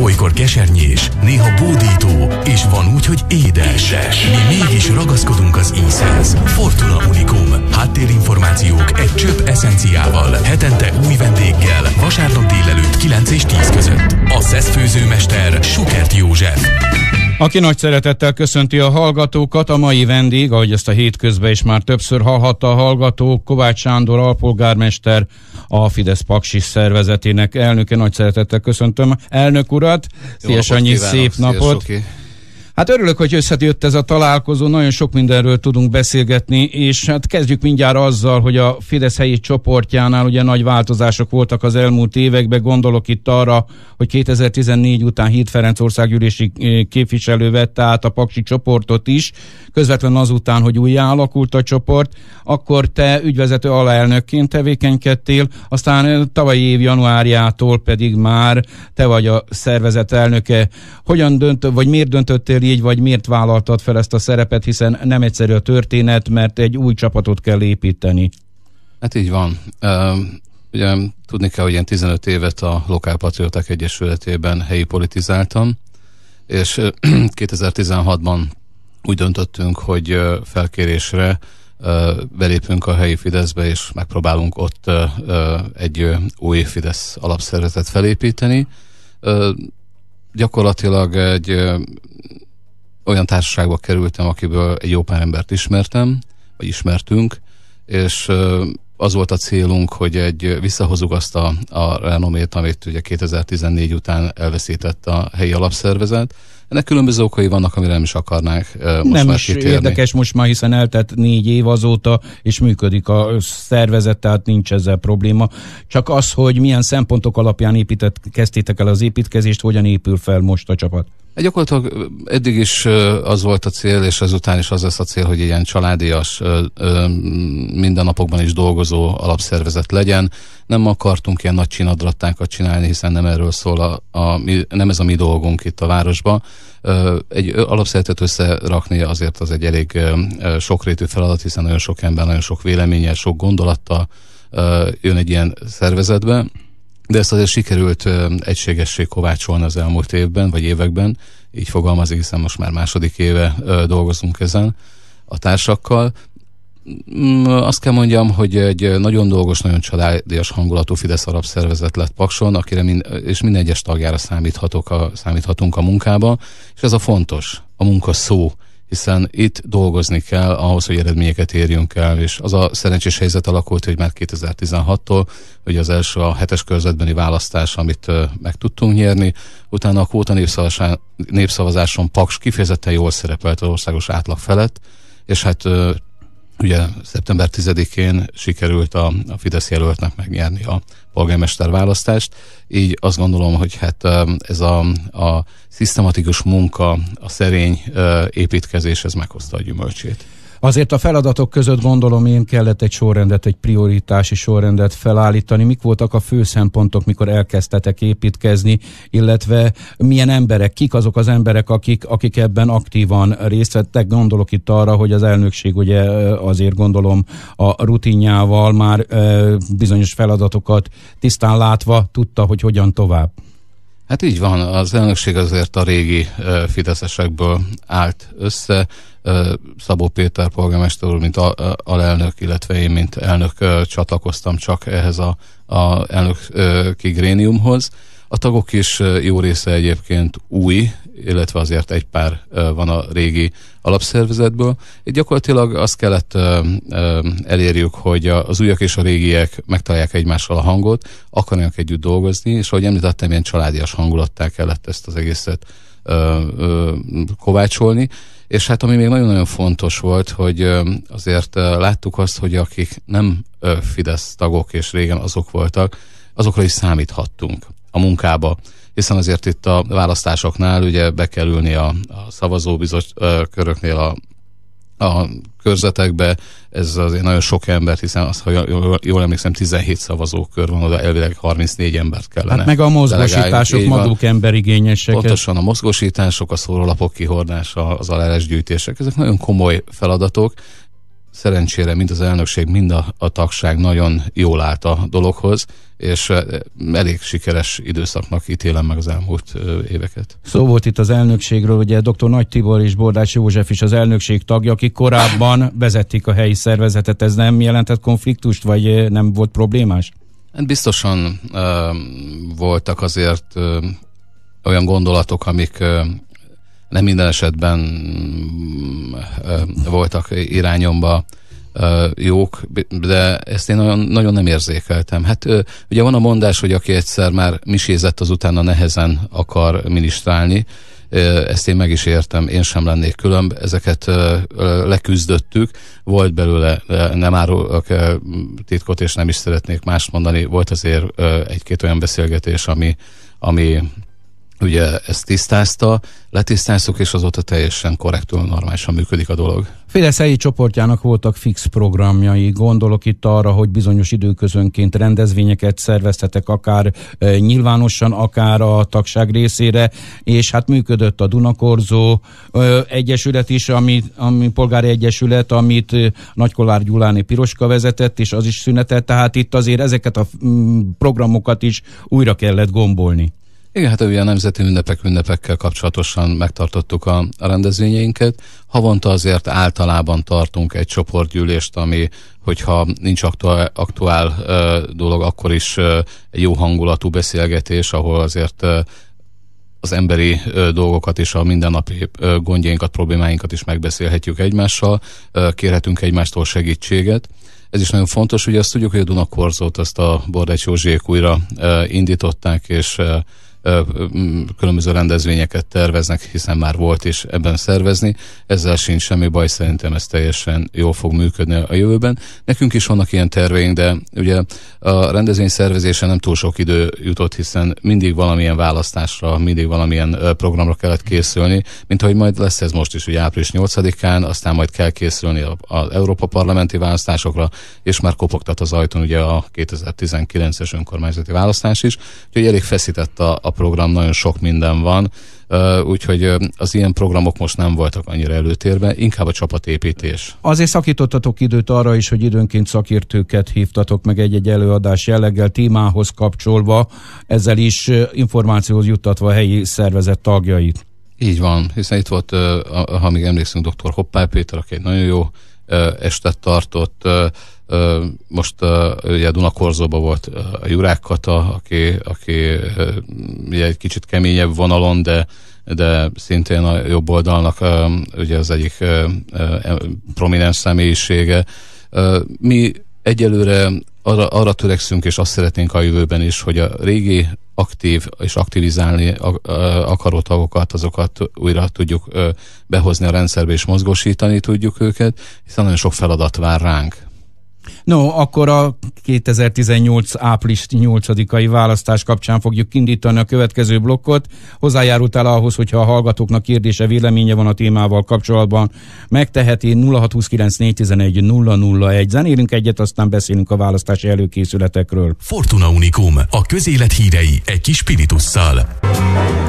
Olykor kesernyés, néha bódító, és van úgy, hogy édes. édes. Mi mégis ragaszkodunk az ízhez. Fortuna Unikum. Háttérinformációk egy csöpp eszenciával. Hetente új vendéggel. Vasárnap délelőtt 9 és 10 között. A szeszfőzőmester Sukert József. Aki nagy szeretettel köszönti a hallgatókat, a mai vendég, ahogy ezt a hétközben is már többször hallhatta a hallgató, Kovács Sándor alpolgármester, a Fidesz Paksi szervezetének elnöke. Nagy szeretettel köszöntöm elnök urat. Jó Szia, annyi szép napot. okay. Hát örülök, hogy összejött ez a találkozó, nagyon sok mindenről tudunk beszélgetni, és hát kezdjük mindjárt azzal, hogy a Fidesz helyi csoportjánál ugye nagy változások voltak az elmúlt években, gondolok itt arra, hogy 2014 után Híd Ferenc országgyűlési eh, képviselő vette át a Paksi csoportot is, közvetlen azután, hogy újjá alakult a csoport, akkor te ügyvezető alelnökként tevékenykedtél, aztán eh, tavalyi év januárjától pedig már te vagy a szervezet elnöke. Hogyan döntött, vagy miért döntöttél így, vagy miért vállaltad fel ezt a szerepet, hiszen nem egyszerű a történet, mert egy új csapatot kell építeni. Hát így van. Ugye tudni kell, hogy én 15 évet a Lokálpatrióták Egyesületében helyi politizáltam, és 2016-ban úgy döntöttünk, hogy felkérésre belépünk a helyi Fideszbe, és megpróbálunk ott egy új Fidesz alapszervezetet felépíteni. Gyakorlatilag egy olyan társaságba kerültem, akiből egy jó pár embert ismertem, vagy ismertünk, és az volt a célunk, hogy egy visszahozzuk azt a, a renomét, amit ugye 2014 után elveszített a helyi alapszervezet. Ennek különböző okai vannak, amire nem is akarnák most Nem már is kitérni. érdekes most már, hiszen eltett négy év azóta, és működik a szervezet, tehát nincs ezzel probléma. Csak az, hogy milyen szempontok alapján épített, kezdtétek el az építkezést, hogyan épül fel most a csapat? Hát gyakorlatilag eddig is az volt a cél, és ezután is az lesz a cél, hogy ilyen családias, mindennapokban is dolgozó alapszervezet legyen. Nem akartunk ilyen nagy csinadrattákat csinálni, hiszen nem erről szól, a, a, nem ez a mi dolgunk itt a városban. Egy alapszervezetet összerakni azért az egy elég sokrétű feladat, hiszen nagyon sok ember, nagyon sok véleménye, sok gondolata jön egy ilyen szervezetbe de ezt azért sikerült egységessé kovácsolni az elmúlt évben, vagy években, így fogalmazik, hiszen most már második éve dolgozunk ezen a társakkal. Mm, azt kell mondjam, hogy egy nagyon dolgos, nagyon családias hangulatú Fidesz arab szervezet lett Pakson, akire min- és minden egyes tagjára számíthatok a, számíthatunk a munkába, és ez a fontos, a munka szó hiszen itt dolgozni kell ahhoz, hogy eredményeket érjünk el, és az a szerencsés helyzet alakult, hogy már 2016-tól, hogy az első a hetes körzetbeni választás, amit meg tudtunk nyerni, utána a kvóta népszavazáson Paks kifejezetten jól szerepelt az országos átlag felett, és hát Ugye szeptember 10-én sikerült a, a Fidesz jelöltnek megnyerni a polgármester választást, így azt gondolom, hogy hát ez a, a szisztematikus munka, a szerény építkezés, ez meghozta a gyümölcsét. Azért a feladatok között gondolom én kellett egy sorrendet, egy prioritási sorrendet felállítani. Mik voltak a fő szempontok, mikor elkezdtetek építkezni, illetve milyen emberek, kik azok az emberek, akik, akik ebben aktívan részt vettek? Gondolok itt arra, hogy az elnökség ugye azért gondolom a rutinjával már bizonyos feladatokat tisztán látva tudta, hogy hogyan tovább. Hát így van, az elnökség azért a régi fideszesekből állt össze, Szabó Péter polgármester úr, mint alelnök, illetve én, mint elnök csatlakoztam csak ehhez a, a elnök kigréniumhoz. A tagok is jó része egyébként új, illetve azért egy pár van a régi alapszervezetből. Itt gyakorlatilag azt kellett elérjük, hogy az újak és a régiek megtalálják egymással a hangot, akarnak együtt dolgozni, és ahogy említettem, ilyen családias hangulattá kellett ezt az egészet kovácsolni. És hát ami még nagyon-nagyon fontos volt, hogy azért láttuk azt, hogy akik nem Fidesz tagok és régen azok voltak, azokra is számíthattunk a munkába. Hiszen azért itt a választásoknál ugye be kell ülni a, a szavazóbizot köröknél a a körzetekbe, ez azért nagyon sok ember, hiszen azt, ha jól, jól emlékszem, 17 szavazókör van, oda elvileg 34 embert kellene. Hát meg a mozgósítások maguk emberigényesek. Pontosan a mozgósítások, a szórólapok kihordása, az alárás gyűjtések, ezek nagyon komoly feladatok, szerencsére, mint az elnökség, mind a, a tagság nagyon jól állt a dologhoz, és elég sikeres időszaknak ítélem meg az elmúlt éveket. Szó volt itt az elnökségről, ugye dr. Nagy Tibor és Bordás József is az elnökség tagja, akik korábban vezették a helyi szervezetet. Ez nem jelentett konfliktust, vagy nem volt problémás? Hát biztosan voltak azért olyan gondolatok, amik, nem minden esetben voltak irányomba jók, de ezt én nagyon, nagyon nem érzékeltem. Hát ugye van a mondás, hogy aki egyszer már misézett, az utána nehezen akar ministrálni, ezt én meg is értem, én sem lennék különb, ezeket leküzdöttük, volt belőle, nem árulok titkot, és nem is szeretnék mást mondani, volt azért egy-két olyan beszélgetés, ami, ami ugye ezt tisztázta, letisztáztuk, és azóta teljesen korrektül, normálisan működik a dolog. Fidesz helyi csoportjának voltak fix programjai. Gondolok itt arra, hogy bizonyos időközönként rendezvényeket szerveztetek, akár e, nyilvánosan, akár a tagság részére, és hát működött a Dunakorzó e, Egyesület is, ami, ami polgári egyesület, amit e, Nagykolár Gyuláni Piroska vezetett, és az is szünetelt, tehát itt azért ezeket a m, mm, programokat is újra kellett gombolni. Igen, hát ugye a nemzeti ünnepek ünnepekkel kapcsolatosan megtartottuk a, a rendezvényeinket. Havonta azért általában tartunk egy csoportgyűlést, ami hogyha nincs aktuál, aktuál ö, dolog, akkor is ö, jó hangulatú beszélgetés, ahol azért ö, az emberi dolgokat és a mindennapi gondjainkat, problémáinkat is megbeszélhetjük egymással, kérhetünk egymástól segítséget. Ez is nagyon fontos, ugye azt tudjuk, hogy a Dunakorzót, azt a Bordács Józsiék újra indították, és különböző rendezvényeket terveznek, hiszen már volt is ebben szervezni. Ezzel sincs semmi baj, szerintem ez teljesen jól fog működni a jövőben. Nekünk is vannak ilyen terveink, de ugye a rendezvény szervezése nem túl sok idő jutott, hiszen mindig valamilyen választásra, mindig valamilyen programra kellett készülni, mint ahogy majd lesz ez most is, ugye április 8-án, aztán majd kell készülni az Európa parlamenti választásokra, és már kopogtat az ajtón ugye a 2019-es önkormányzati választás is, úgyhogy elég feszített a, a program, nagyon sok minden van, úgyhogy az ilyen programok most nem voltak annyira előtérben, inkább a csapatépítés. Azért szakítottatok időt arra is, hogy időnként szakértőket hívtatok meg egy-egy előadás jelleggel témához kapcsolva, ezzel is információhoz juttatva a helyi szervezet tagjait. Így van, hiszen itt volt, ha még emlékszünk, dr. Hoppá Péter, aki egy nagyon jó estet tartott, most ugye Dunakorzóban volt a Jurák Kata, aki, aki ugye egy kicsit keményebb vonalon, de, de szintén a jobb oldalnak ugye az egyik prominens személyisége. Mi egyelőre arra, arra törekszünk, és azt szeretnénk a jövőben is, hogy a régi aktív és aktivizálni akaró tagokat, azokat újra tudjuk behozni a rendszerbe és mozgósítani tudjuk őket, hiszen nagyon sok feladat vár ránk. No, akkor a 2018 április 8-ai választás kapcsán fogjuk indítani a következő blokkot. Hozzájárultál ahhoz, hogyha a hallgatóknak kérdése, véleménye van a témával kapcsolatban, megteheti 0629 001. Zenélünk egyet, aztán beszélünk a választási előkészületekről. Fortuna Unicum, a közélet hírei egy kis spiritusszal.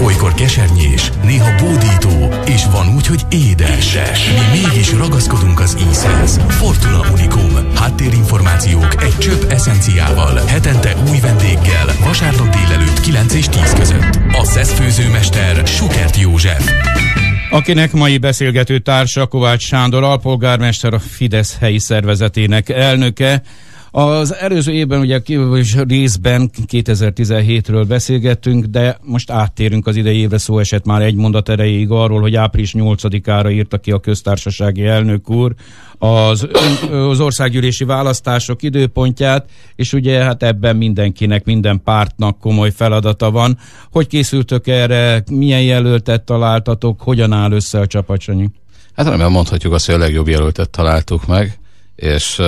Olykor kesernyés, néha bódító, és van úgy, hogy édes. édes. Mi mégis ragaszkodunk az ízhez. Fortuna Unicum Háttérinformációk egy csöpp eszenciával. Hetente új vendéggel. Vasárnap délelőtt 9 és 10 között. A SZESZ főzőmester Sukert József. Akinek mai beszélgető társa Kovács Sándor alpolgármester, a Fidesz helyi szervezetének elnöke. Az előző évben ugye és részben 2017-ről beszélgettünk, de most áttérünk az idei évre, szó esett már egy mondat erejéig arról, hogy április 8-ára írta ki a köztársasági elnök úr az, az országgyűlési választások időpontját, és ugye hát ebben mindenkinek, minden pártnak komoly feladata van. Hogy készültök erre, milyen jelöltet találtatok, hogyan áll össze a csapacsonyi? Hát remélem mondhatjuk azt, hogy a legjobb jelöltet találtuk meg, és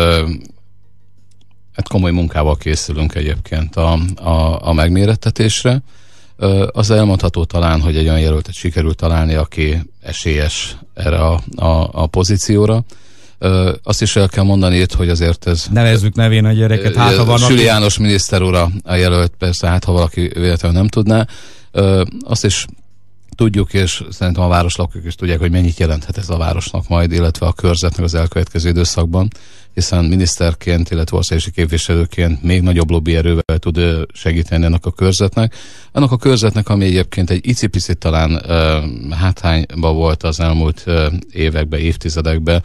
hát komoly munkával készülünk egyébként a, a, a megmérettetésre. Az elmondható talán, hogy egy olyan jelöltet sikerült találni, aki esélyes erre a, a, a pozícióra. Ö, azt is el kell mondani itt, hogy azért ez... Nevezzük nevén a gyereket, hát ha van... Süli János miniszter úr a jelölt, persze, hát ha valaki véletlenül nem tudná. Ö, azt is tudjuk, és szerintem a városlakók is tudják, hogy mennyit jelenthet ez a városnak majd, illetve a körzetnek az elkövetkező időszakban hiszen miniszterként, illetve országosi képviselőként még nagyobb lobbyerővel tud segíteni ennek a körzetnek. ennek a körzetnek, ami egyébként egy icipicit talán hátányba volt az elmúlt években, évtizedekben,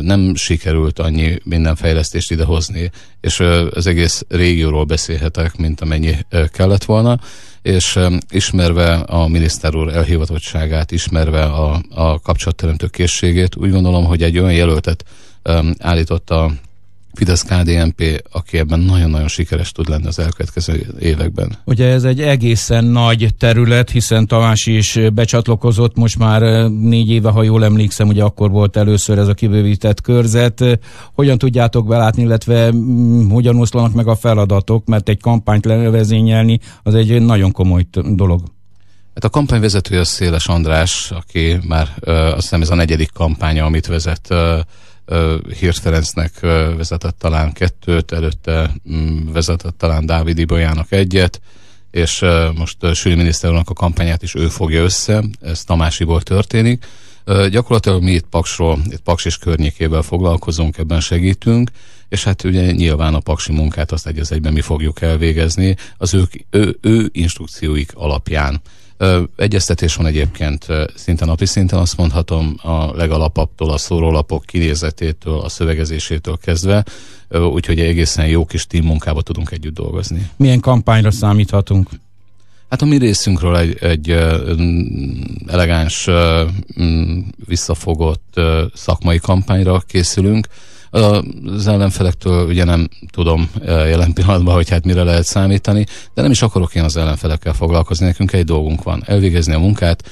nem sikerült annyi minden fejlesztést idehozni, és az egész régióról beszélhetek, mint amennyi kellett volna és ismerve a miniszter úr elhivatottságát, ismerve a, a kapcsolatteremtő készségét, úgy gondolom, hogy egy olyan jelöltet állította a Fidesz KDNP, aki ebben nagyon-nagyon sikeres tud lenni az elkövetkező években. Ugye ez egy egészen nagy terület, hiszen Tamás is becsatlakozott, most már négy éve, ha jól emlékszem, ugye akkor volt először ez a kibővített körzet. Hogyan tudjátok belátni, illetve mm, hogyan oszlanak meg a feladatok, mert egy kampányt levezényelni az egy nagyon komoly dolog. Hát a kampányvezetője a Széles András, aki már ö, azt hiszem ez a negyedik kampánya, amit vezet ö, Hírt Ferencnek vezetett talán kettőt, előtte mm, vezetett talán Dávid Ibolyának egyet, és most Süli miniszter a kampányát is ő fogja össze, ez Tamásiból történik. Gyakorlatilag mi itt Paksról, itt Paks és környékével foglalkozunk, ebben segítünk, és hát ugye nyilván a paksi munkát azt egy egyben mi fogjuk elvégezni az ők, ő, ő instrukcióik alapján. Egyeztetés van egyébként szinte napi szinten, azt mondhatom, a legalapabbtól, a szórólapok kinézetétől, a szövegezésétől kezdve, úgyhogy egészen jó kis team munkába tudunk együtt dolgozni. Milyen kampányra számíthatunk? Hát a mi részünkről egy, egy elegáns, visszafogott szakmai kampányra készülünk, az ellenfelektől ugye nem tudom jelen pillanatban, hogy hát mire lehet számítani, de nem is akarok én az ellenfelekkel foglalkozni, nekünk egy dolgunk van. Elvégezni a munkát,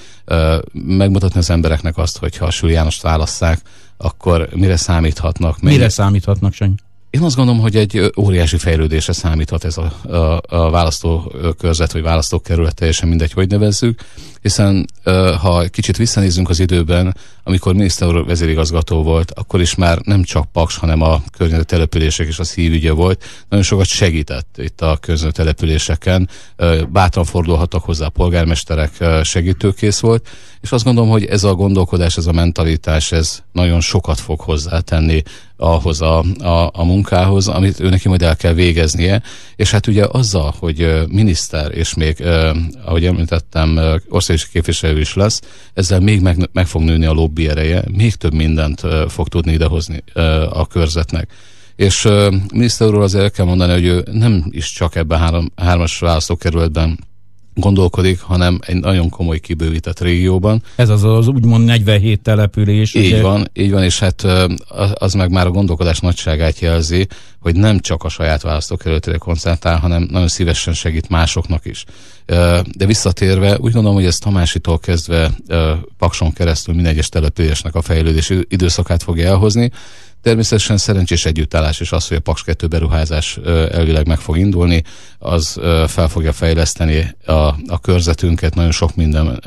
megmutatni az embereknek azt, hogy ha Sül Jánost válasszák, akkor mire számíthatnak. Mennyi... Mire számíthatnak, Sanyi? Én azt gondolom, hogy egy óriási fejlődésre számíthat ez a, a, a választókörzet, vagy választókerület, teljesen mindegy, hogy nevezzük, hiszen ha kicsit visszanézzünk az időben, amikor miniszter úr vezérigazgató volt, akkor is már nem csak Paks, hanem a környező települések és a szívügye volt. Nagyon sokat segített itt a környező településeken. Bátran fordulhattak hozzá a polgármesterek, segítőkész volt, és azt gondolom, hogy ez a gondolkodás, ez a mentalitás, ez nagyon sokat fog hozzátenni ahhoz a, a, a munkához, amit ő neki majd el kell végeznie. És hát ugye azzal, hogy miniszter, és még, ahogy említettem, országos képviselő is lesz, ezzel még meg, meg fog nőni a ló lobby ereje, még több mindent fog tudni idehozni a körzetnek. És miniszter úr azért el kell mondani, hogy ő nem is csak ebben a három, hármas választókerületben gondolkodik, hanem egy nagyon komoly kibővített régióban. Ez az az úgymond 47 település. Így ugye? van, így van, és hát az meg már a gondolkodás nagyságát jelzi, hogy nem csak a saját választókerületére koncentrál, hanem nagyon szívesen segít másoknak is. De visszatérve, úgy gondolom, hogy ez Tamásitól kezdve Pakson keresztül minden egyes településnek a fejlődési időszakát fogja elhozni, Természetesen szerencsés együttállás és az, hogy a Paks 2 beruházás elvileg meg fog indulni, az fel fogja fejleszteni a, a körzetünket, nagyon sok minden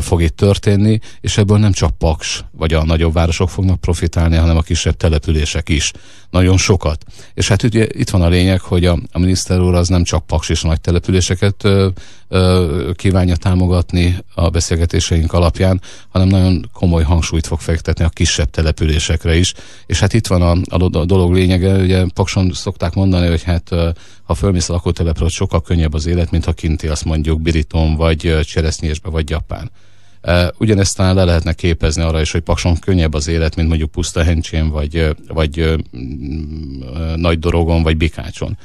fog itt történni, és ebből nem csak Paks vagy a nagyobb városok fognak profitálni, hanem a kisebb települések is nagyon sokat. És hát ugye itt van a lényeg, hogy a, a miniszter úr az nem csak paks és nagy településeket ö, ö, kívánja támogatni a beszélgetéseink alapján, hanem nagyon komoly hangsúlyt fog fektetni a kisebb településekre is. És hát itt van a, a, a dolog lényege, ugye pakson szokták mondani, hogy hát ha fölmész a lakótelepről, sokkal könnyebb az élet, mint ha kinti azt mondjuk Biriton, vagy Cseresznyésbe, vagy Japán. Ugyanezt talán le lehetne képezni arra is, hogy Pakson könnyebb az élet, mint mondjuk Pusztahencsén, vagy, vagy Nagy Dorogon, vagy Bikácson.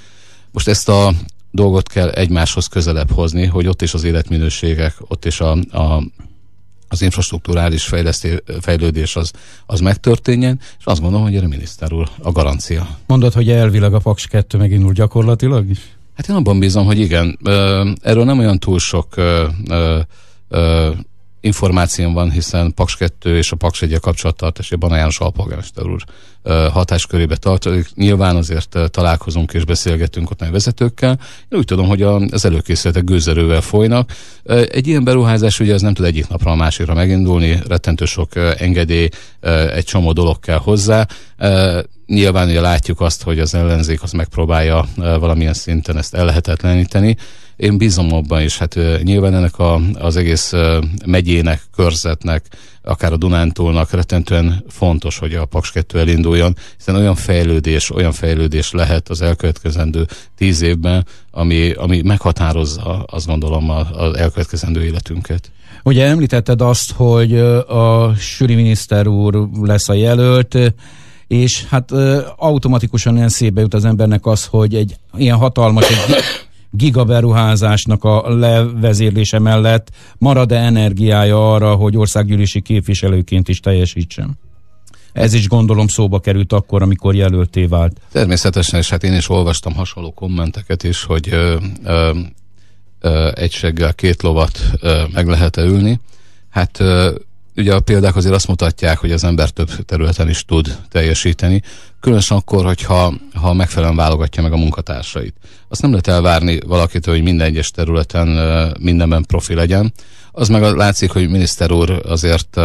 Most ezt a dolgot kell egymáshoz közelebb hozni, hogy ott is az életminőségek, ott is a, a az infrastruktúrális fejlődés az, az megtörténjen, és azt gondolom, hogy erre miniszter úr a garancia. Mondod, hogy elvileg a Paks 2 megindul gyakorlatilag is? Hát én abban bízom, hogy igen. Erről nem olyan túl sok információm van, hiszen Paks 2 és a Paks 1 kapcsolattartásában a János alpolgármester úr hatáskörébe tartozik. Nyilván azért találkozunk és beszélgetünk ott vezetőkkel. Én úgy tudom, hogy az előkészületek gőzerővel folynak. Egy ilyen beruházás ugye az nem tud egyik napra a másikra megindulni, rettentő sok engedély, egy csomó dolog kell hozzá. Nyilván ugye látjuk azt, hogy az ellenzék az megpróbálja valamilyen szinten ezt ellehetetleníteni. Én bízom abban, is, hát nyilván ennek a, az egész megyének, körzetnek, akár a Dunántúlnak rettentően fontos, hogy a Paks 2 elinduljon, hiszen olyan fejlődés, olyan fejlődés lehet az elkövetkezendő tíz évben, ami, ami meghatározza, azt gondolom, az elkövetkezendő életünket. Ugye említetted azt, hogy a Süri miniszter úr lesz a jelölt, és hát automatikusan ilyen szébe jut az embernek az, hogy egy ilyen hatalmas, egy gigaberuházásnak a levezérlése mellett marad-e energiája arra, hogy országgyűlési képviselőként is teljesítsem? Ez is gondolom szóba került akkor, amikor jelölté vált. Természetesen, és hát én is olvastam hasonló kommenteket is, hogy ö, ö, ö, egységgel két lovat ö, meg lehet -e ülni. Hát ö, ugye a példák azért azt mutatják, hogy az ember több területen is tud teljesíteni, különösen akkor, hogyha ha megfelelően válogatja meg a munkatársait. Azt nem lehet elvárni valakitől, hogy minden egyes területen mindenben profi legyen. Az meg látszik, hogy miniszter úr azért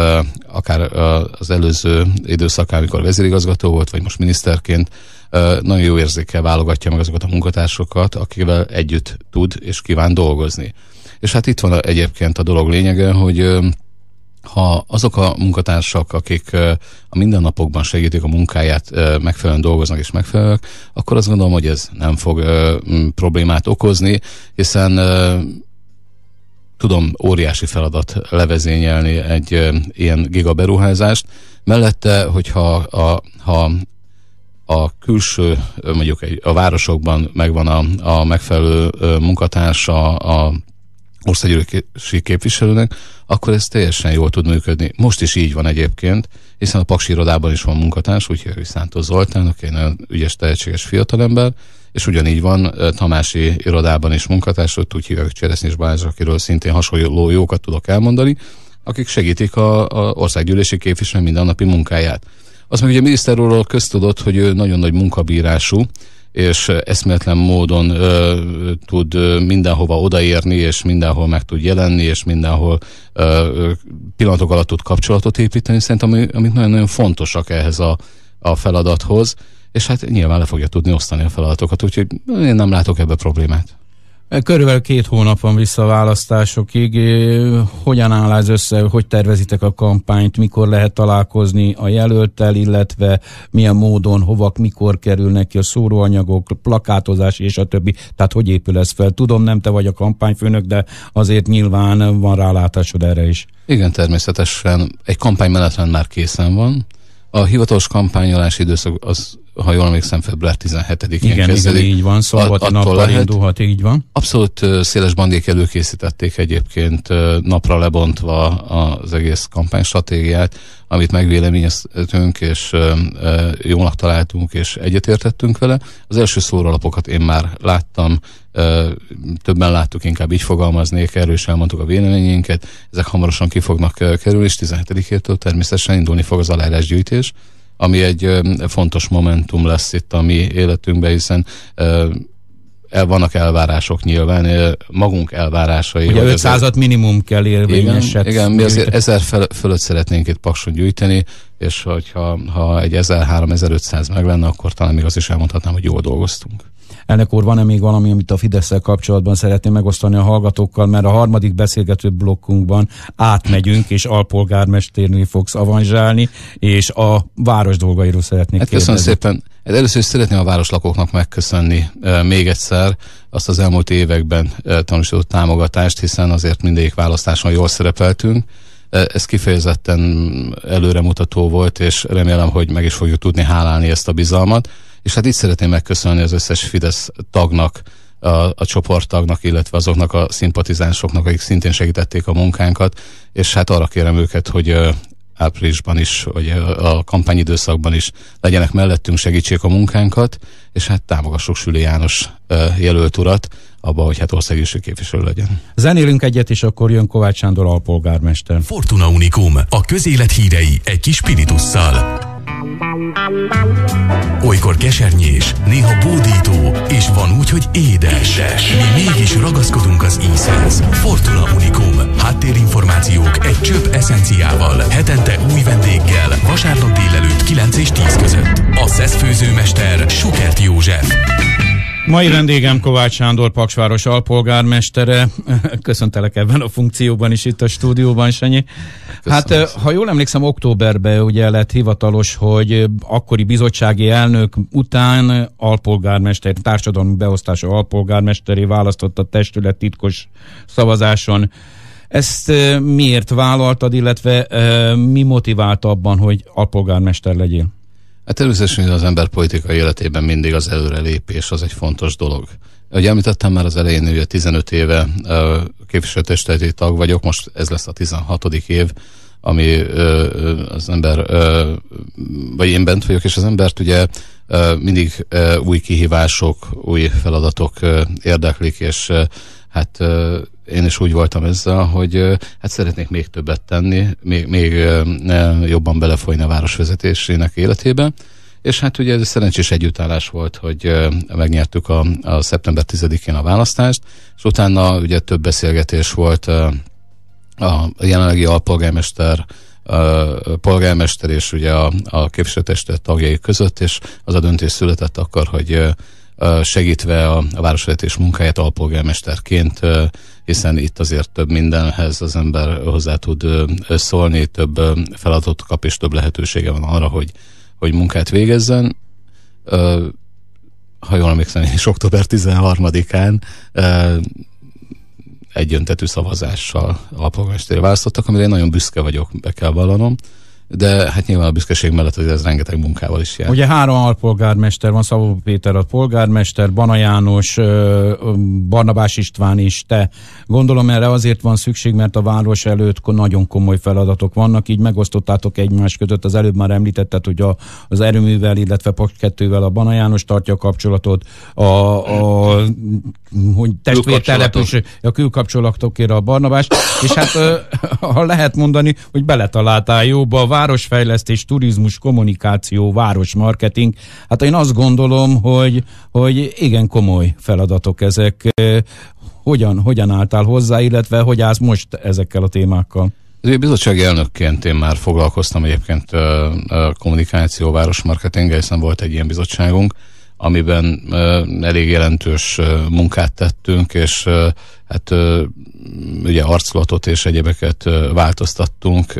akár az előző időszakán, amikor vezérigazgató volt, vagy most miniszterként, nagyon jó érzékkel válogatja meg azokat a munkatársokat, akivel együtt tud és kíván dolgozni. És hát itt van egyébként a dolog lényege, hogy ha azok a munkatársak, akik a mindennapokban segítik a munkáját, megfelelően dolgoznak és megfelelők, akkor azt gondolom, hogy ez nem fog problémát okozni, hiszen tudom, óriási feladat levezényelni egy ilyen gigaberuházást. Mellette, hogyha a, ha a külső, mondjuk a városokban megvan a, a megfelelő munkatársa, a országgyűlési képviselőnek, akkor ez teljesen jól tud működni. Most is így van egyébként, hiszen a Paksi irodában is van munkatárs, úgy hívják Szántó Zoltán, aki egy nagyon ügyes, tehetséges fiatalember, és ugyanígy van eh, Tamási irodában is munkatárs, ott úgy hívják és Balázs, akiről szintén hasonló jókat tudok elmondani, akik segítik a, a országgyűlési képviselő mindennapi munkáját. Az meg ugye miniszter úrról köztudott, hogy ő nagyon nagy munkabírású, és eszméletlen módon ö, tud mindenhova odaérni, és mindenhol meg tud jelenni, és mindenhol ö, pillanatok alatt tud kapcsolatot építeni, szerintem ami, amik nagyon-nagyon fontosak ehhez a, a feladathoz, és hát nyilván le fogja tudni osztani a feladatokat, úgyhogy én nem látok ebbe problémát. Körülbelül két hónap van vissza a választásokig. Hogyan áll ez össze, hogy tervezitek a kampányt, mikor lehet találkozni a jelöltel, illetve milyen módon, hova, mikor kerülnek ki a szóróanyagok, plakátozás és a többi. Tehát hogy épül ez fel? Tudom, nem te vagy a kampányfőnök, de azért nyilván van rálátásod erre is. Igen, természetesen. Egy kampánymenetlen már készen van. A hivatalos kampányolási időszak az ha jól emlékszem, február 17-én igen, kezdődik. Igen, így van, a nappal lehet. indulhat, így van. Abszolút széles bandék előkészítették egyébként napra lebontva az egész kampánystratégiát, amit megvéleményeztünk, és jónak találtunk, és egyetértettünk vele. Az első szóralapokat én már láttam, többen láttuk, inkább így fogalmaznék, erről is elmondtuk a véleményénket. ezek hamarosan ki fognak kerülni, és 17-től természetesen indulni fog az aláírásgyűjtés. gyűjtés ami egy fontos momentum lesz itt a mi életünkben, hiszen el vannak elvárások nyilván, magunk elvárásai. Ugye 500 ezért, minimum kell érvényeset. Igen, igen mi azért 1000 föl, fölött szeretnénk itt pakson gyűjteni, és hogyha, ha egy 1300-1500 meg lenne, akkor talán még az is elmondhatnám, hogy jól dolgoztunk. Elnök úr, van-e még valami, amit a fidesz kapcsolatban szeretném megosztani a hallgatókkal, mert a harmadik beszélgető blokkunkban átmegyünk, és alpolgármesterni fogsz avanzsálni, és a város dolgairól szeretnék hát, kérdezni. Köszönöm szépen. Hát először is szeretném a városlakóknak megköszönni e, még egyszer azt az elmúlt években e, tanúsított támogatást, hiszen azért mindegyik választáson jól szerepeltünk. E, ez kifejezetten előremutató volt, és remélem, hogy meg is fogjuk tudni hálálni ezt a bizalmat. És hát itt szeretném megköszönni az összes Fidesz tagnak, a, a csoporttagnak, illetve azoknak a szimpatizánsoknak, akik szintén segítették a munkánkat, és hát arra kérem őket, hogy áprilisban is, vagy a kampányidőszakban is legyenek mellettünk, segítsék a munkánkat, és hát támogassuk Süli János jelölt urat abba, hogy hát országgyűlési képviselő legyen. Zenélünk egyet, és akkor jön Kovács Sándor alpolgármester. Fortuna Unicum, a közélet hírei egy kis spiritusszal. Olykor kesernyés, néha bódító, és van úgy, hogy édes. édes. Mi mégis ragaszkodunk az ízhez. Fortuna Unicum. Háttérinformációk egy csöpp eszenciával. Hetente új vendéggel. Vasárnap délelőtt 9 és 10 között. A szeszfőzőmester főzőmester Sukert József. Mai vendégem Kovács Sándor, Paksváros alpolgármestere. Köszöntelek ebben a funkcióban is itt a stúdióban, Sanyi. Hát, ha jól emlékszem, októberben ugye lett hivatalos, hogy akkori bizottsági elnök után alpolgármester, társadalmi beosztása alpolgármesteré választott a testület titkos szavazáson. Ezt miért vállaltad, illetve mi motivált abban, hogy alpolgármester legyél? Hát természetesen az ember politikai életében mindig az előrelépés az egy fontos dolog. Ugye említettem már az elején, hogy 15 éve képviselőtestületi tag vagyok, most ez lesz a 16. év, ami az ember, vagy én bent vagyok, és az embert ugye mindig új kihívások, új feladatok érdeklik, és hát én is úgy voltam ezzel, hogy hát szeretnék még többet tenni, még, még jobban belefolyni a városvezetésének életébe, és hát ugye ez szerencsés együttállás volt, hogy megnyertük a, a szeptember 10-én a választást, és utána ugye több beszélgetés volt a jelenlegi alpolgármester a polgármester és ugye a, a képviselőtestet tagjai között, és az a döntés született akkor, hogy segítve a, a városvezetés munkáját alpolgármesterként, hiszen itt azért több mindenhez az ember hozzá tud szólni, több feladatot kap, és több lehetősége van arra, hogy, hogy munkát végezzen. Ha jól emlékszem, és október 13-án egyöntetű szavazással alpolgármester választottak, amire én nagyon büszke vagyok, be kell vallanom de hát nyilván a büszkeség mellett hogy ez rengeteg munkával is jár. Ugye három alpolgármester van, Szabó Péter a polgármester, Bana János, Barnabás István és te. Gondolom erre azért van szükség, mert a város előtt nagyon komoly feladatok vannak, így megosztottátok egymás között. Az előbb már említetted, hogy a, az erőművel, illetve Paks 2 a Bana János tartja a kapcsolatot, a, a hogy testvértelepős, a külkapcsolatokért a Barnabás, és hát ha lehet mondani, hogy beletaláltál jóba a városfejlesztés, turizmus, kommunikáció, városmarketing. Hát én azt gondolom, hogy, hogy igen komoly feladatok ezek. Hogyan, hogyan álltál hozzá, illetve hogy állsz most ezekkel a témákkal? Az bizottsági elnökként én már foglalkoztam egyébként kommunikáció, városmarketing, hiszen volt egy ilyen bizottságunk, amiben elég jelentős munkát tettünk, és hát ugye arculatot és egyebeket változtattunk,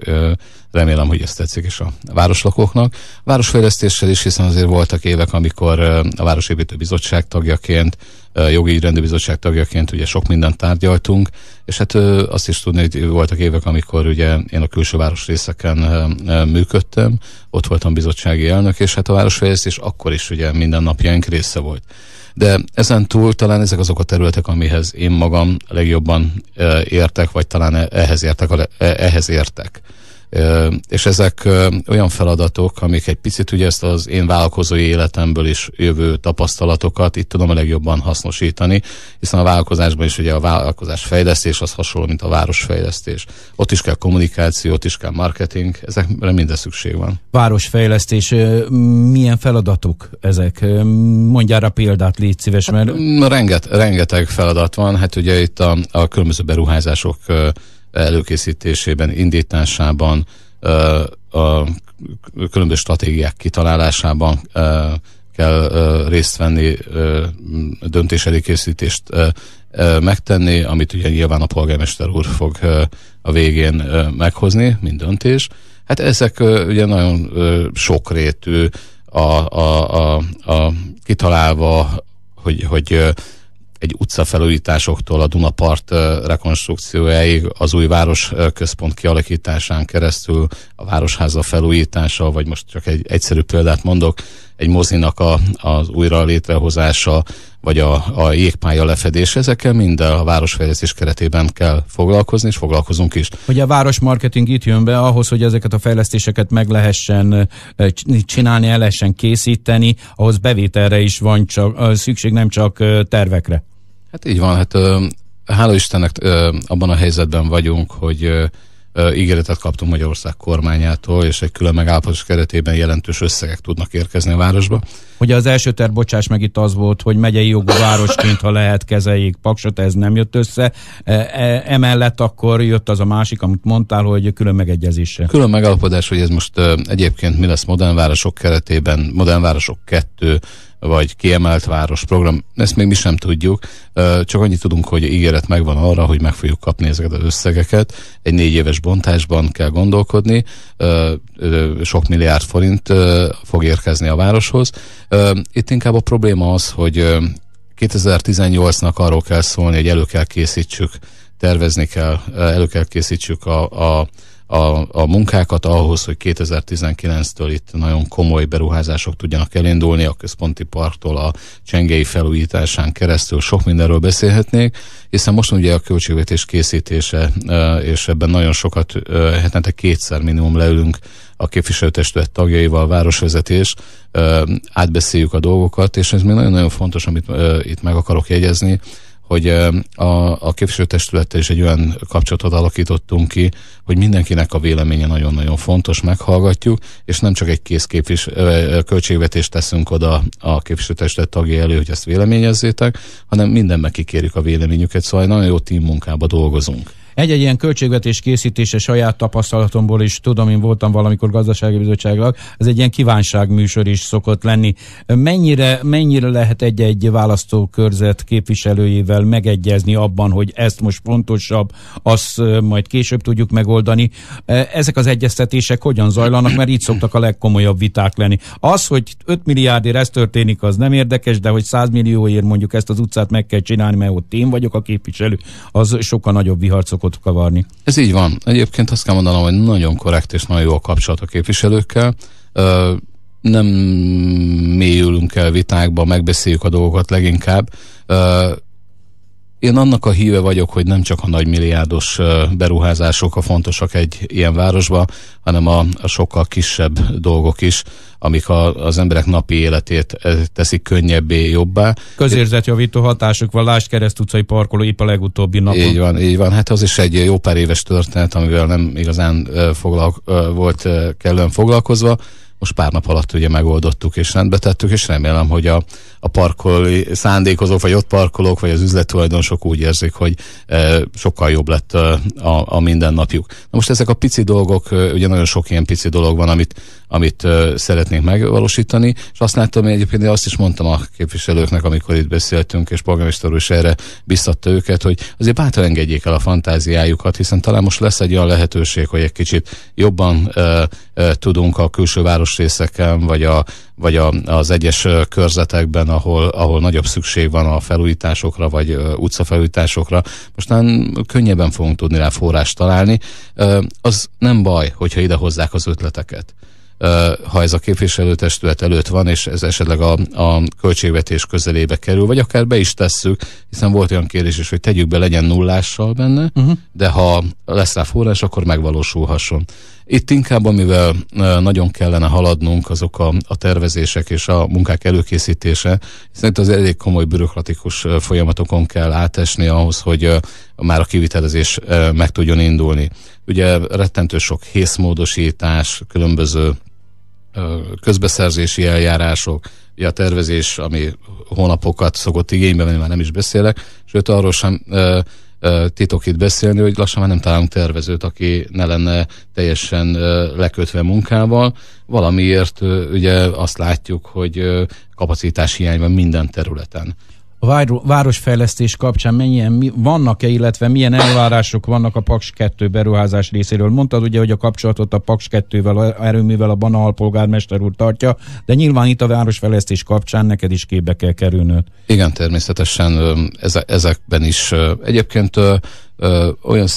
Remélem, hogy ez tetszik is a városlakóknak. Városfejlesztéssel is, hiszen azért voltak évek, amikor a Városépítő Bizottság tagjaként, jogi bizottság tagjaként ugye sok mindent tárgyaltunk, és hát azt is tudni, hogy voltak évek, amikor ugye én a külső részeken működtem, ott voltam bizottsági elnök, és hát a városfejlesztés akkor is ugye minden napjánk része volt. De ezen túl talán ezek azok a területek, amihez én magam legjobban értek, vagy talán e-, ehhez értek. E-, ehhez értek. És ezek olyan feladatok, amik egy picit ugye ezt az én vállalkozói életemből is jövő tapasztalatokat itt tudom a legjobban hasznosítani, hiszen a vállalkozásban is ugye a vállalkozás fejlesztés az hasonló, mint a városfejlesztés. Ott is kell kommunikáció, ott is kell marketing, ezekre minden szükség van. Városfejlesztés, milyen feladatok ezek? Mondjára rá példát, légy szíves, mert... Hát, renget, rengeteg feladat van, hát ugye itt a, a különböző beruházások előkészítésében, indításában, a különböző stratégiák kitalálásában kell részt venni, döntés előkészítést megtenni, amit ugye nyilván a polgármester úr fog a végén meghozni, mint döntés. Hát ezek ugye nagyon sokrétű, a, a, a, a kitalálva, hogy, hogy egy utcafelújításoktól a Dunapart rekonstrukciójáig, az új város központ kialakításán keresztül, a városháza felújítása, vagy most csak egy egyszerű példát mondok, egy mozinak a, az újra létrehozása, vagy a, a jégpálya lefedés, ezekkel mind a városfejlesztés keretében kell foglalkozni, és foglalkozunk is. Hogy a városmarketing itt jön be ahhoz, hogy ezeket a fejlesztéseket meg lehessen csinálni, el lehessen készíteni, ahhoz bevételre is van csak, szükség, nem csak tervekre. Hát így van, hát hála Istennek abban a helyzetben vagyunk, hogy ígéretet kaptunk Magyarország kormányától, és egy külön megállapodás keretében jelentős összegek tudnak érkezni a városba. Ugye az első terv, bocsáss meg, itt az volt, hogy megyei jogú városként, ha lehet, kezeljék Paksot, ez nem jött össze. E, e, emellett akkor jött az a másik, amit mondtál, hogy külön megegyezése. Külön megállapodás, hogy ez most egyébként mi lesz modern városok keretében, modern városok kettő vagy kiemelt város program, ezt még mi sem tudjuk, csak annyit tudunk, hogy ígéret megvan arra, hogy meg fogjuk kapni ezeket az összegeket. Egy négy éves bontásban kell gondolkodni, sok milliárd forint fog érkezni a városhoz. Itt inkább a probléma az, hogy 2018-nak arról kell szólni, hogy elő kell készítsük, tervezni kell, elő kell készítsük a, a a, a munkákat ahhoz, hogy 2019-től itt nagyon komoly beruházások tudjanak elindulni, a központi parktól a csengei felújításán keresztül sok mindenről beszélhetnék, hiszen most ugye a költségvetés készítése, és ebben nagyon sokat, hetente kétszer minimum leülünk a képviselőtestület tagjaival, városvezetés, átbeszéljük a dolgokat, és ez még nagyon-nagyon fontos, amit itt meg akarok jegyezni, hogy a, a képviselőtestülettel is egy olyan kapcsolatot alakítottunk ki, hogy mindenkinek a véleménye nagyon-nagyon fontos, meghallgatjuk, és nem csak egy kész képvis, költségvetést teszünk oda a képviselőtestület tagja elő, hogy ezt véleményezzétek, hanem mindenben kikérjük a véleményüket, szóval nagyon jó team munkába dolgozunk. Egy-egy ilyen költségvetés készítése saját tapasztalatomból is tudom, én voltam valamikor gazdasági bizottságlag, ez egy ilyen kívánságműsor is szokott lenni. Mennyire, mennyire lehet egy-egy választókörzet képviselőjével megegyezni abban, hogy ezt most fontosabb, azt majd később tudjuk megoldani. Ezek az egyeztetések hogyan zajlanak, mert így szoktak a legkomolyabb viták lenni. Az, hogy 5 milliárdért ez történik, az nem érdekes, de hogy 100 millióért mondjuk ezt az utcát meg kell csinálni, mert ott én vagyok a képviselő, az sokkal nagyobb vihar szokott alkot kavarni. Ez így van. Egyébként azt kell mondanom, hogy nagyon korrekt és nagyon jó a kapcsolat a képviselőkkel. Nem mélyülünk el vitákba, megbeszéljük a dolgokat leginkább én annak a híve vagyok, hogy nem csak a nagymilliárdos beruházások a fontosak egy ilyen városba, hanem a, a sokkal kisebb dolgok is, amik a, az emberek napi életét teszik könnyebbé, jobbá. Közérzetjavító hatásuk van, Lásd Kereszt utcai parkoló épp a legutóbbi napon. Így van, így van. Hát az is egy jó pár éves történet, amivel nem igazán foglalko- volt kellően foglalkozva most pár nap alatt ugye megoldottuk és rendbe tettük, és remélem, hogy a, a parkolói szándékozók, vagy ott parkolók, vagy az üzlettulajdonosok úgy érzik, hogy e, sokkal jobb lett e, a, a mindennapjuk. Na most ezek a pici dolgok, e, ugye nagyon sok ilyen pici dolog van, amit, amit e, szeretnénk megvalósítani, és azt láttam, hogy egyébként én azt is mondtam a képviselőknek, amikor itt beszéltünk, és polgármester úr is erre biztatta őket, hogy azért bátran engedjék el a fantáziájukat, hiszen talán most lesz egy olyan lehetőség, hogy egy kicsit jobban e, e, tudunk a külső város városrészeken, vagy, a, vagy a, az egyes körzetekben, ahol, ahol nagyobb szükség van a felújításokra, vagy utcafelújításokra, most nem könnyebben fogunk tudni rá forrást találni. Az nem baj, hogyha ide hozzák az ötleteket ha ez a képviselőtestület előtt van, és ez esetleg a, a költségvetés közelébe kerül, vagy akár be is tesszük, hiszen volt olyan kérdés is, hogy tegyük be, legyen nullással benne, uh-huh. de ha lesz rá forrás, akkor megvalósulhasson. Itt inkább, amivel nagyon kellene haladnunk, azok a, a tervezések és a munkák előkészítése, hiszen itt az elég komoly bürokratikus folyamatokon kell átesni ahhoz, hogy már a kivitelezés meg tudjon indulni. Ugye rettentő sok hészmódosítás, különböző közbeszerzési eljárások, a tervezés, ami hónapokat szokott igénybe venni, már nem is beszélek, sőt arról sem titok itt beszélni, hogy lassan már nem találunk tervezőt, aki ne lenne teljesen lekötve munkával. Valamiért ugye azt látjuk, hogy kapacitás hiány van minden területen a városfejlesztés kapcsán mennyien vannak-e, illetve milyen elvárások vannak a Paks 2 beruházás részéről? Mondtad ugye, hogy a kapcsolatot a Paks 2-vel, erőművel a Banahal polgármester úr tartja, de nyilván itt a városfejlesztés kapcsán neked is képbe kell kerülnöd. Igen, természetesen ezekben is. Egyébként olyan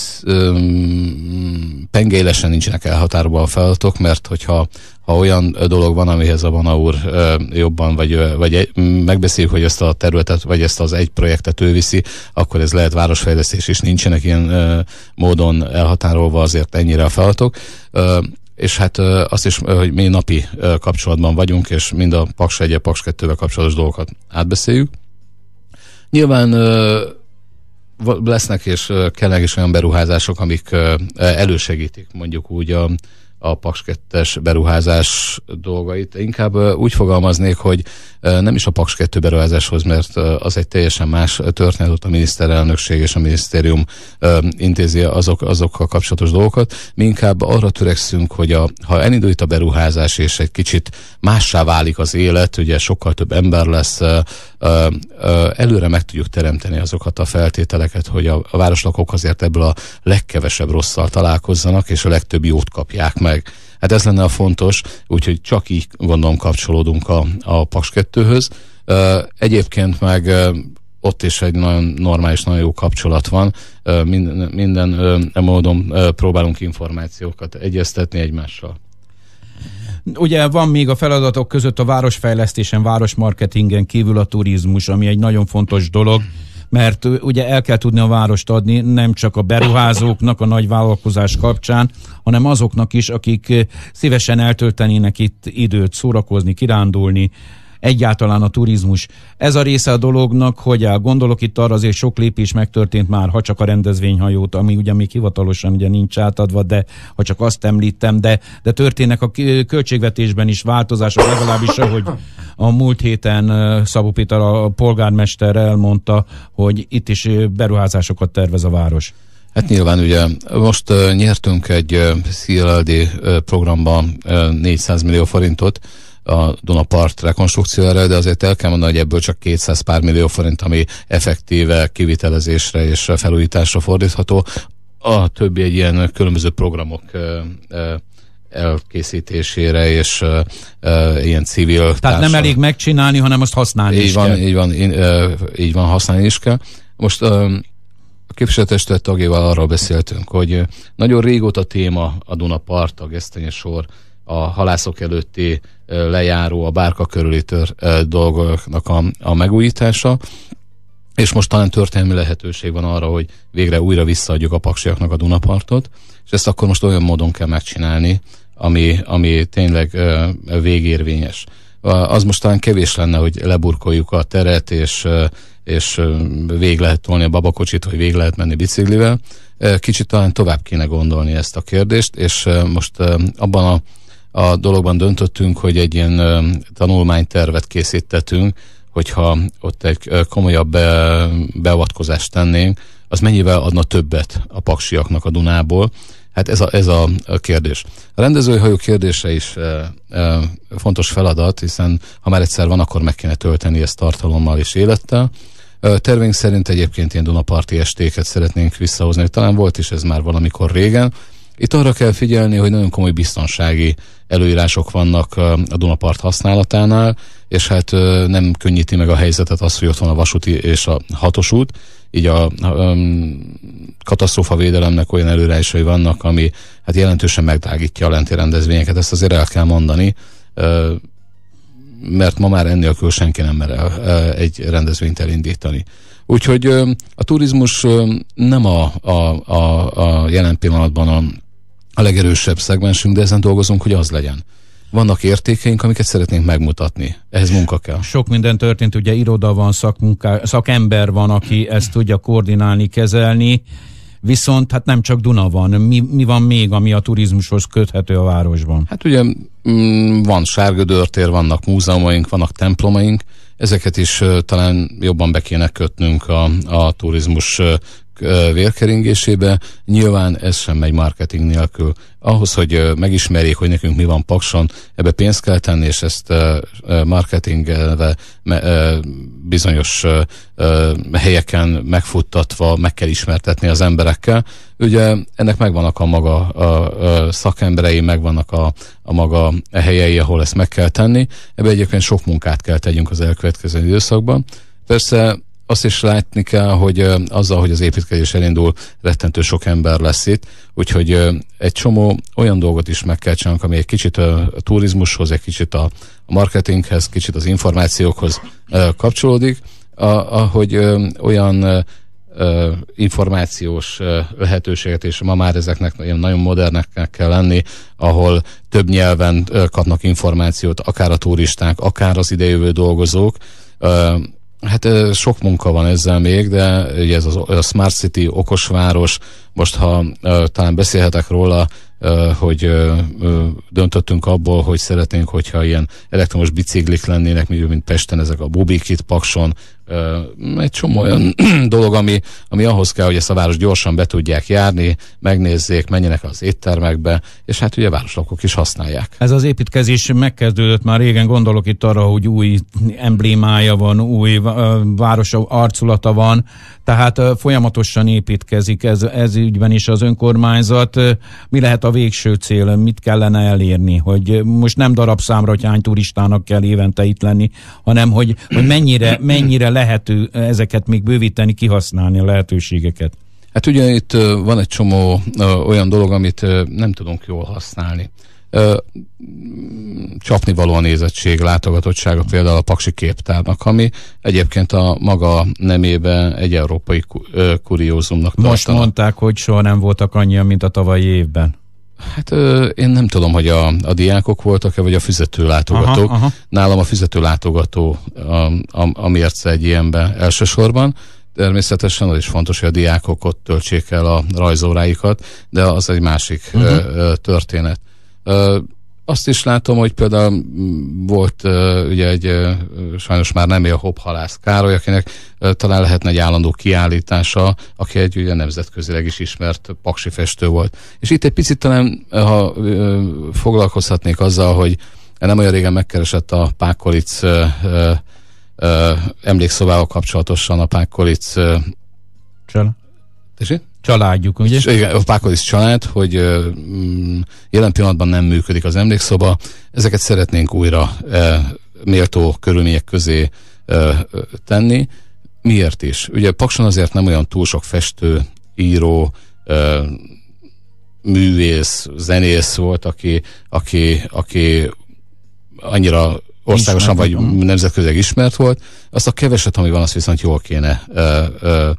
pengélesen nincsenek elhatárolva a feladatok, mert hogyha ha olyan dolog van, amihez a Bana úr jobban, vagy, vagy megbeszéljük, hogy ezt a területet, vagy ezt az egy projektet ő viszi, akkor ez lehet városfejlesztés, és nincsenek ilyen módon elhatárolva azért ennyire a feladatok és hát azt is, hogy mi napi kapcsolatban vagyunk, és mind a Paks 1 Paks 2 kapcsolatos dolgokat átbeszéljük. Nyilván lesznek és kellene is olyan beruházások, amik elősegítik mondjuk úgy a, a Paks 2 beruházás dolgait. Inkább úgy fogalmaznék, hogy nem is a Paks 2 beruházáshoz, mert az egy teljesen más történet, ott a miniszterelnökség és a minisztérium intézi azok, azokkal kapcsolatos dolgokat. Mi inkább arra törekszünk, hogy a, ha elindul a beruházás, és egy kicsit mássá válik az élet, ugye sokkal több ember lesz, előre meg tudjuk teremteni azokat a feltételeket, hogy a, a városlakók azért ebből a legkevesebb rosszal találkozzanak, és a legtöbb jót kapják meg meg. Hát ez lenne a fontos, úgyhogy csak így gondolom kapcsolódunk a, a Paks 2-höz. Egyébként meg ott is egy nagyon normális, nagyon jó kapcsolat van. Minden, minden módon próbálunk információkat egyeztetni egymással. Ugye van még a feladatok között a városfejlesztésen, városmarketingen kívül a turizmus, ami egy nagyon fontos dolog mert ugye el kell tudni a várost adni nem csak a beruházóknak a nagy vállalkozás kapcsán, hanem azoknak is, akik szívesen eltöltenének itt időt, szórakozni, kirándulni, egyáltalán a turizmus. Ez a része a dolognak, hogy el gondolok itt arra azért sok lépés megtörtént már, ha csak a rendezvényhajót, ami ugye még hivatalosan ugye nincs átadva, de ha csak azt említem, de, de történnek a költségvetésben is változások, legalábbis ahogy a múlt héten Szabó Péter a polgármester elmondta, hogy itt is beruházásokat tervez a város. Hát nyilván ugye most uh, nyertünk egy uh, CLLD uh, programban uh, 400 millió forintot, a Dunapart rekonstrukcióra, de azért el kell mondani, hogy ebből csak 200 pár millió forint, ami effektíve kivitelezésre és felújításra fordítható. A többi egy ilyen különböző programok elkészítésére és uh, ilyen civil Tehát társadalom. nem elég megcsinálni, hanem most használni így is van, kell. Így van, így, uh, így van, használni is kell. Most um, a képviselőtestület tagjával arról beszéltünk, hogy nagyon régóta téma a Duna part, a Gesztenye sor, a halászok előtti lejáró, a bárka körüli tör, dolgoknak a, a megújítása. És most talán történelmi lehetőség van arra, hogy végre újra visszaadjuk a paksiaknak a Dunapartot, és ezt akkor most olyan módon kell megcsinálni, ami, ami tényleg végérvényes. Az most talán kevés lenne, hogy leburkoljuk a teret, és, és vég lehet tolni a babakocsit, vagy vég lehet menni biciklivel. Kicsit talán tovább kéne gondolni ezt a kérdést, és most abban a a dologban döntöttünk, hogy egy ilyen tanulmánytervet készítettünk, hogyha ott egy komolyabb beavatkozást tennénk, az mennyivel adna többet a paksiaknak a Dunából? Hát ez a, ez a kérdés. A rendezői hajó kérdése is e, e, fontos feladat, hiszen ha már egyszer van, akkor meg kéne tölteni ezt tartalommal és élettel. E, tervénk szerint egyébként ilyen Dunaparti estéket szeretnénk visszahozni. Talán volt is ez már valamikor régen. Itt arra kell figyelni, hogy nagyon komoly biztonsági előírások vannak a Dunapart használatánál, és hát nem könnyíti meg a helyzetet az, hogy ott van a vasúti és a hatos út, így a um, katasztrófa védelemnek olyan előírásai vannak, ami hát jelentősen megdágítja a lenti rendezvényeket, ezt azért el kell mondani, mert ma már ennélkül senki nem mer egy rendezvényt elindítani. Úgyhogy a turizmus nem a, a, a, a jelen pillanatban a a legerősebb szegmensünk, de ezen dolgozunk, hogy az legyen vannak értékeink, amiket szeretnénk megmutatni. Ehhez munka kell. Sok minden történt, ugye iroda van, szakmunká, szakember van, aki ezt tudja koordinálni, kezelni, viszont hát nem csak Duna van. Mi, mi van még, ami a turizmushoz köthető a városban? Hát ugye mm, van Sárgödörtér, vannak múzeumaink, vannak templomaink, ezeket is talán jobban be kéne kötnünk a, a turizmus vérkeringésébe. Nyilván ez sem megy marketing nélkül. Ahhoz, hogy megismerjék, hogy nekünk mi van Pakson, ebbe pénzt kell tenni, és ezt marketingelve bizonyos helyeken megfuttatva meg kell ismertetni az emberekkel. Ugye ennek megvannak a maga a szakemberei, megvannak a, a maga helyei, ahol ezt meg kell tenni. Ebbe egyébként sok munkát kell tegyünk az elkövetkező időszakban. Persze azt is látni kell, hogy azzal, hogy az építkezés elindul, rettentő sok ember lesz itt, úgyhogy egy csomó olyan dolgot is meg kell csinálnunk, ami egy kicsit a turizmushoz, egy kicsit a marketinghez, kicsit az információkhoz kapcsolódik, ahogy olyan információs lehetőséget, és ma már ezeknek nagyon moderneknek kell lenni, ahol több nyelven kapnak információt, akár a turisták, akár az idejövő dolgozók, Hát sok munka van ezzel még, de ugye ez a, a Smart City, okos város. most ha talán beszélhetek róla, hogy döntöttünk abból, hogy szeretnénk, hogyha ilyen elektromos biciklik lennének, mint Pesten ezek a Bobikit, Pakson, egy csomó olyan dolog, ami, ami ahhoz kell, hogy ezt a város gyorsan be tudják járni, megnézzék, menjenek az éttermekbe, és hát ugye a városlakók is használják. Ez az építkezés megkezdődött már régen, gondolok itt arra, hogy új emblémája van, új város arculata van, tehát folyamatosan építkezik ez, ez ügyben is az önkormányzat. Mi lehet a végső cél, mit kellene elérni, hogy most nem darabszámra, hogy hány turistának kell évente itt lenni, hanem hogy, hogy mennyire, mennyire lehető ezeket még bővíteni, kihasználni a lehetőségeket? Hát ugye itt van egy csomó olyan dolog, amit nem tudunk jól használni. Csapni való a nézettség, látogatottsága például a Paksi képtárnak, ami egyébként a maga nemében egy európai kuriózumnak tartanak. Most mondták, hogy soha nem voltak annyian, mint a tavalyi évben. Hát ö, én nem tudom, hogy a, a diákok voltak-e, vagy a fizetőlátogatók. Aha, aha. Nálam a fizetőlátogató a, a, a mérce egy ilyenben elsősorban. Természetesen az is fontos, hogy a diákok ott töltsék el a rajzóráikat, de az egy másik uh-huh. ö, ö, történet. Ö, azt is látom, hogy például mm, volt ugye egy, sajnos már nem él Hopp Halász Károly, akinek talán lehetne egy állandó kiállítása, aki egy ugye nemzetközileg is ismert paksi festő volt. És itt egy picit talán, ha foglalkozhatnék azzal, hogy nem olyan régen megkeresett a Pákolic emlékszobával kapcsolatosan a Pákolic Csele. Tessék? családjuk, ugye? igen, a Pákolis család, hogy mm, jelen pillanatban nem működik az emlékszoba, ezeket szeretnénk újra e, méltó körülmények közé tenni. Miért is? Ugye Pakson azért nem olyan túl sok festő, író, művész, zenész volt, aki, aki, aki annyira országosan vagy nemzetközileg ismert volt, azt a keveset, ami van, azt viszont jól kéne ö, ö,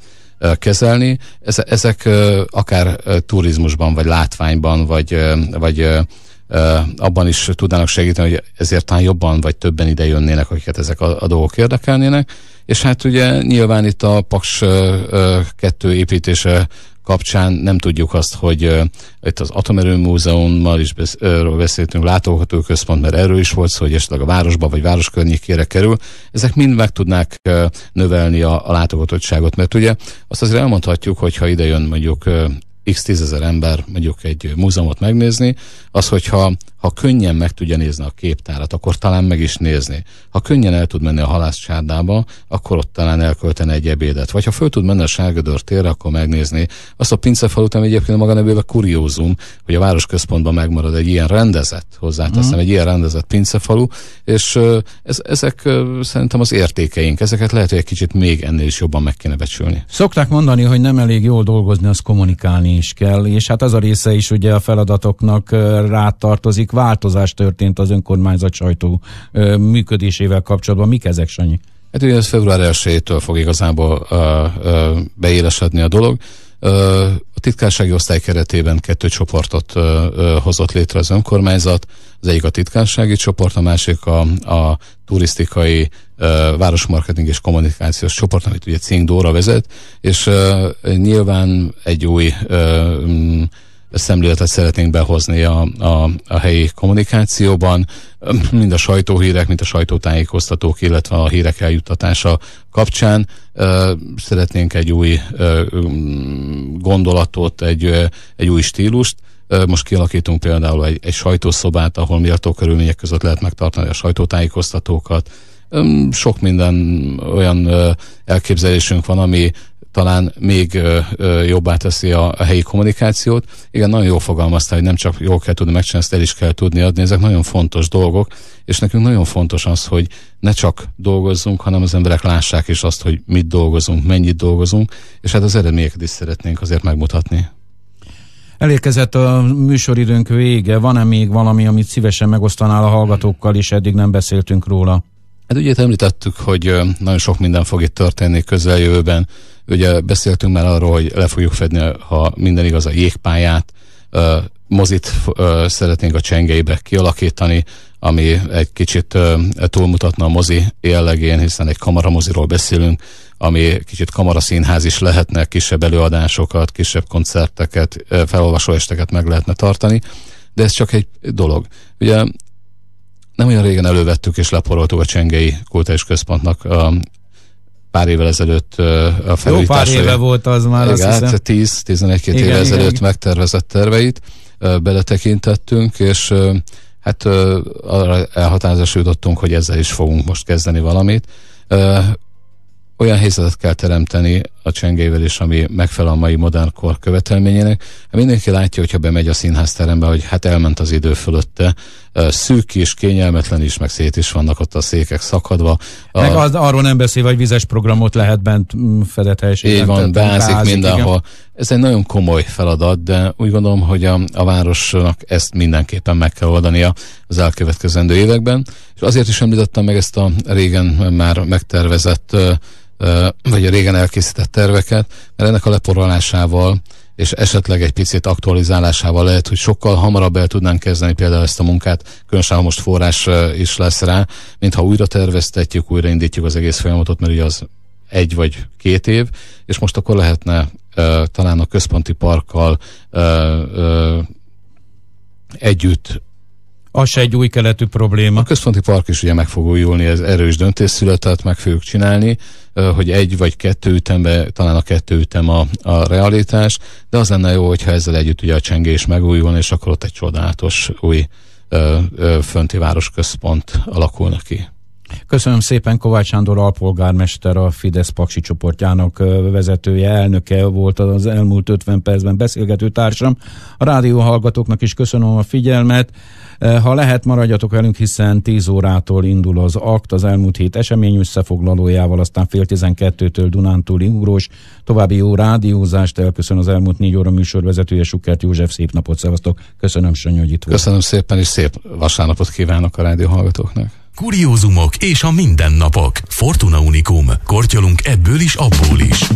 kezelni. Ezek akár turizmusban, vagy látványban, vagy, vagy abban is tudnának segíteni, hogy ezért talán jobban vagy többen ide jönnének, akiket ezek a, a dolgok érdekelnének. És hát ugye nyilván itt a Paks 2 építése kapcsán nem tudjuk azt, hogy uh, itt az Atomerőmúzeummal is besz- erről beszéltünk, látogató központ, mert erről is volt szó, hogy esetleg a városba vagy város környékére kerül. Ezek mind meg tudnák uh, növelni a, a látogatottságot, mert ugye azt azért elmondhatjuk, hogy ha ide jön mondjuk uh, x tízezer ember mondjuk egy múzeumot megnézni, az, hogyha ha könnyen meg tudja nézni a képtárat, akkor talán meg is nézni. Ha könnyen el tud menni a halászcsárdába, akkor ott talán elköltene egy ebédet. Vagy ha föl tud menni a Sárgadör térre, akkor megnézni. Azt a pincefalut, ami egyébként maga nevében kuriózum, hogy a városközpontban megmarad egy ilyen rendezett, hozzáteszem, mm. egy ilyen rendezett pincefalu, és ez, ezek szerintem az értékeink, ezeket lehet, hogy egy kicsit még ennél is jobban meg kéne becsülni. Szokták mondani, hogy nem elég jól dolgozni, az kommunikálni változtatni is kell, és hát ez a része is ugye a feladatoknak rátartozik. Változás történt az önkormányzat sajtó működésével kapcsolatban. Mik ezek, Sanyi? Hát ugye ez február 1-től fog igazából uh, uh, beélesedni a dolog. Uh, a titkársági osztály keretében kettő csoportot ö, ö, hozott létre az önkormányzat, az egyik a titkársági csoport, a másik a, a turisztikai ö, városmarketing és kommunikációs csoport, amit ugye Cing Dóra vezet, és ö, nyilván egy új ö, m, szemléletet szeretnénk behozni a, a, a helyi kommunikációban, mind a sajtóhírek, mind a sajtótájékoztatók, illetve a hírek eljuttatása kapcsán. Szeretnénk egy új gondolatot, egy, egy új stílust, most kialakítunk például egy, egy sajtószobát, ahol miattó körülmények között lehet megtartani a sajtótájékoztatókat. Sok minden olyan elképzelésünk van, ami talán még jobbá teszi a, a helyi kommunikációt. Igen, nagyon jól fogalmaztál, hogy nem csak jól kell tudni megcsinálni, ezt el is kell tudni adni. Ezek nagyon fontos dolgok, és nekünk nagyon fontos az, hogy ne csak dolgozzunk, hanem az emberek lássák is azt, hogy mit dolgozunk, mennyit dolgozunk, és hát az eredményeket is szeretnénk azért megmutatni. Elérkezett a műsoridőnk vége. Van-e még valami, amit szívesen megosztanál a hallgatókkal, és eddig nem beszéltünk róla? Hát ugye említettük, hogy nagyon sok minden fog itt történni közeljövőben, Ugye beszéltünk már arról, hogy le fogjuk fedni, ha minden igaz, a jégpályát, mozit szeretnénk a csengeibe kialakítani, ami egy kicsit túlmutatna a mozi jellegén, hiszen egy kamaramoziról beszélünk, ami kicsit kamaraszínház is lehetne, kisebb előadásokat, kisebb koncerteket, felolvasóesteket meg lehetne tartani, de ez csak egy dolog. Ugye nem olyan régen elővettük és leporoltuk a Csengei Kultúrás Központnak a, pár évvel ezelőtt a felújításra. Jó pár éve volt az már, igen, azt hiszem. 10 hát 11 igen, évvel igen, ezelőtt igen. megtervezett terveit beletekintettünk, és hát arra elhatározásra jutottunk, hogy ezzel is fogunk most kezdeni valamit. Olyan helyzetet kell teremteni a csengével is, ami megfelel a mai modern kor követelményének. Hát mindenki látja, hogyha bemegy a színházterembe, hogy hát elment az idő fölötte. Szűk is, kényelmetlen is, meg szét is vannak ott a székek szakadva. Meg az, arról nem beszél, hogy vizes programot lehet bent mm, fedett helyiségben. Így van, beázik mindenhol. Igen. Ez egy nagyon komoly feladat, de úgy gondolom, hogy a, a városnak ezt mindenképpen meg kell oldania az elkövetkezendő években. És azért is említettem meg ezt a régen már megtervezett vagy a régen elkészített terveket, mert ennek a leporolásával és esetleg egy picit aktualizálásával lehet, hogy sokkal hamarabb el tudnánk kezdeni például ezt a munkát, különösen ha most forrás is lesz rá, mint ha újra terveztetjük, újraindítjuk az egész folyamatot, mert ugye az egy vagy két év, és most akkor lehetne talán a központi parkkal együtt az se egy új keletű probléma. A központi park is ugye meg fog újulni, ez erős döntés született, meg fogjuk csinálni, hogy egy vagy kettő ütembe, talán a kettő ütem a, a realitás, de az lenne jó, hogyha ezzel együtt ugye a csengés megújul, és akkor ott egy csodálatos új ö, ö, fönti városközpont alakulna ki. Köszönöm szépen Kovács Sándor alpolgármester, a Fidesz Paksi csoportjának vezetője, elnöke volt az elmúlt 50 percben beszélgető társam. A rádió hallgatóknak is köszönöm a figyelmet. Ha lehet, maradjatok velünk, hiszen 10 órától indul az akt az elmúlt hét esemény összefoglalójával, aztán fél 12-től Dunántúli ugrós. További jó rádiózást elköszön az elmúlt négy óra vezetője, Sukert József. Szép napot, szevasztok! Köszönöm, Sanyi, hogy itt volt. Köszönöm szépen, és szép vasárnapot kívánok a rádió hallgatóknak kuriózumok és a mindennapok. Fortuna Unikum. Kortyolunk ebből is, abból is.